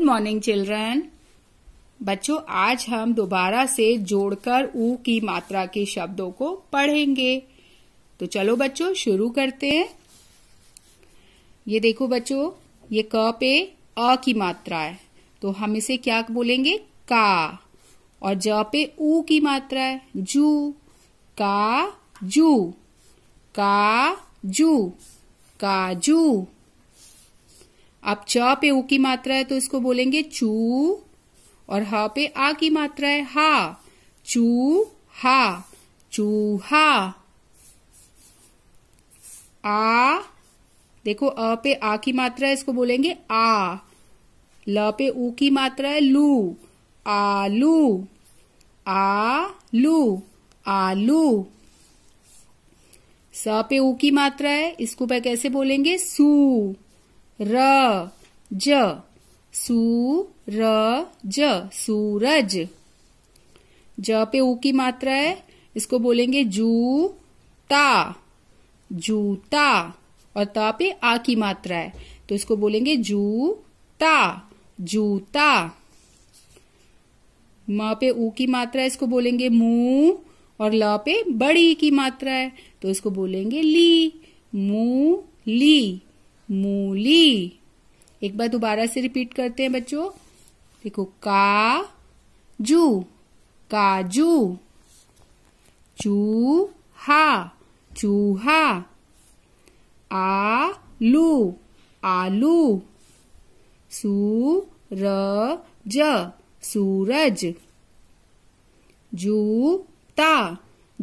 good morning children बच्चों आज हम दोबारा से जोड़कर ऊ की मात्रा के शब्दों को पढ़ेंगे तो चलो बच्चों शुरू करते हैं ये देखो बच्चों ये क पे अ की मात्रा है तो हम इसे क्या बोलेंगे का और ज पे ऊ की मात्रा है जू का जू का जू का जू अब च पे ऊ की मात्रा है तो इसको बोलेंगे चू और हा पे आ की मात्रा है हा चू हा चूहा आ देखो अ पे आ की मात्रा है इसको बोलेंगे आ ल पे ऊ की मात्रा है लू आलू आलू आलू स पे ऊ की मात्रा है इसको पे कैसे बोलेंगे सू र ज सू र ज सूरज ज पे ऊ की मात्रा है इसको बोलेंगे जूता जूता और ता पे आ की मात्रा है तो इसको बोलेंगे जूता जूता म पे ऊ की मात्रा है इसको बोलेंगे मुंह और ल पे बड़ी की मात्रा है तो इसको बोलेंगे ली मुंह ली मूली एक बार दोबारा से रिपीट करते हैं बच्चों देखो का जू काजू चूहा चूहा आलू आलू सूरज सूरज जूता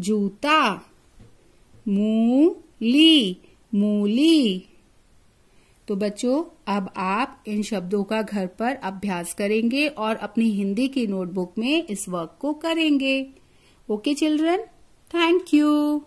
जूता मूली मूली तो बच्चों अब आप इन शब्दों का घर पर अभ्यास करेंगे और अपनी हिंदी की नोटबुक में इस वर्क को करेंगे ओके चिल्ड्रन थैंक यू